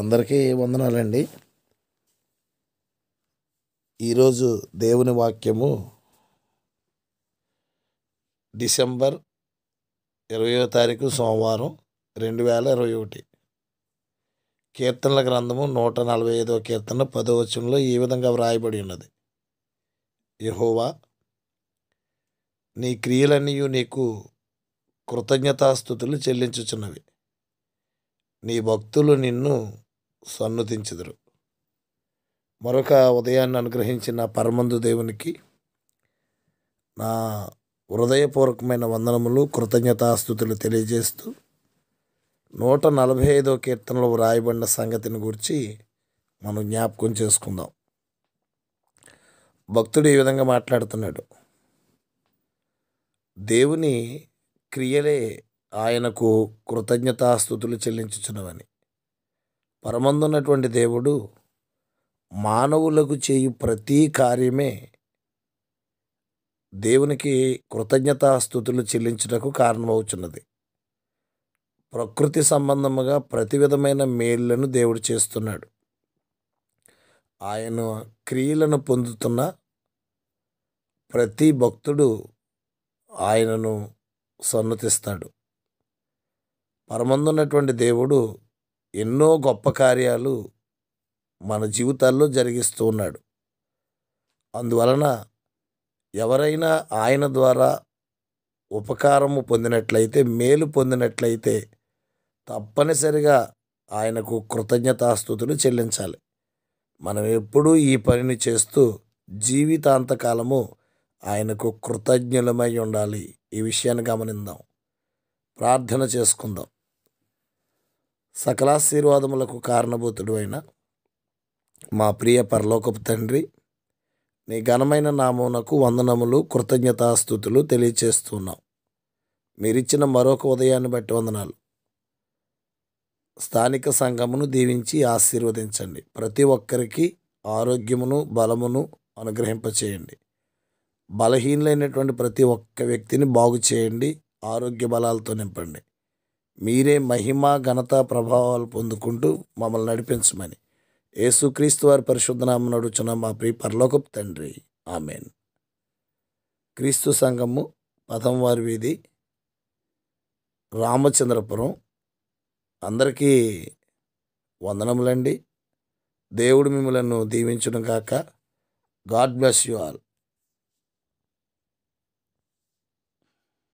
అందరికీ వందనాలండి ఈరోజు దేవుని వాక్యము డిసెంబర్ ఇరవయో తారీఖు సోమవారం రెండు వేల ఇరవై ఒకటి కీర్తనల గ్రంథము నూట నలభై ఐదవ కీర్తన పదవచనంలో ఈ విధంగా వ్రాయబడి ఉన్నది యహోవా నీ క్రియలన్నీ నీకు కృతజ్ఞతాస్థుతులు చెల్లించుచున్నవి నీ భక్తులు నిన్ను సన్నతించుదురు మరొక ఉదయాన్ని అనుగ్రహించిన పరమందు దేవునికి నా హృదయపూర్వకమైన వందనములు కృతజ్ఞతాస్థుతులు తెలియజేస్తూ నూట నలభై ఐదో కీర్తనలో వ్రాయబడిన సంగతిని గురించి మనం జ్ఞాపకం చేసుకుందాం భక్తుడు ఈ విధంగా మాట్లాడుతున్నాడు దేవుని క్రియలే ఆయనకు కృతజ్ఞతాస్థుతులు చెల్లించుచున్నవని పరమందున్నటువంటి దేవుడు మానవులకు చేయు ప్రతీ కార్యమే దేవునికి కృతజ్ఞతాస్థుతులు చెల్లించుటకు కారణమవుచున్నది ప్రకృతి సంబంధముగా ప్రతి విధమైన మేళ్లను దేవుడు చేస్తున్నాడు ఆయన క్రియలను పొందుతున్న ప్రతి భక్తుడు ఆయనను సన్నతిస్తాడు పరమందున్నటువంటి దేవుడు ఎన్నో గొప్ప కార్యాలు మన జీవితాల్లో జరిగిస్తూ ఉన్నాడు అందువలన ఎవరైనా ఆయన ద్వారా ఉపకారము పొందినట్లయితే మేలు పొందినట్లయితే తప్పనిసరిగా ఆయనకు కృతజ్ఞతాస్థుతులు చెల్లించాలి మనం ఎప్పుడూ ఈ పనిని చేస్తూ జీవితాంతకాలము ఆయనకు కృతజ్ఞులమై ఉండాలి ఈ విషయాన్ని గమనిందాం ప్రార్థన చేసుకుందాం సకలాశీర్వాదములకు కారణభూతుడు అయిన మా ప్రియ పరలోకపు తండ్రి నీ ఘనమైన నామమునకు వందనములు కృతజ్ఞతాస్థుతులు తెలియచేస్తున్నాం మీరిచ్చిన మరొక ఉదయాన్ని బట్టి వందనాలు స్థానిక సంఘమును దీవించి ఆశీర్వదించండి ప్రతి ఒక్కరికి ఆరోగ్యమును బలమును అనుగ్రహింపచేయండి బలహీనులైనటువంటి ప్రతి ఒక్క వ్యక్తిని బాగు చేయండి ఆరోగ్య బలాలతో నింపండి మీరే మహిమ ఘనత ప్రభావాలు పొందుకుంటూ మమ్మల్ని నడిపించమని యేసుక్రీస్తు వారి పరిశుద్ధనామ నడుచున్న మా ప్రియ పరలోకపు తండ్రి ఆమెన్ క్రీస్తు సంఘము పదంవారి వీధి రామచంద్రపురం అందరికీ వందనములండి దేవుడు మిమ్మలను దీవించడం కాక గాడ్ బ్లెస్ యు ఆల్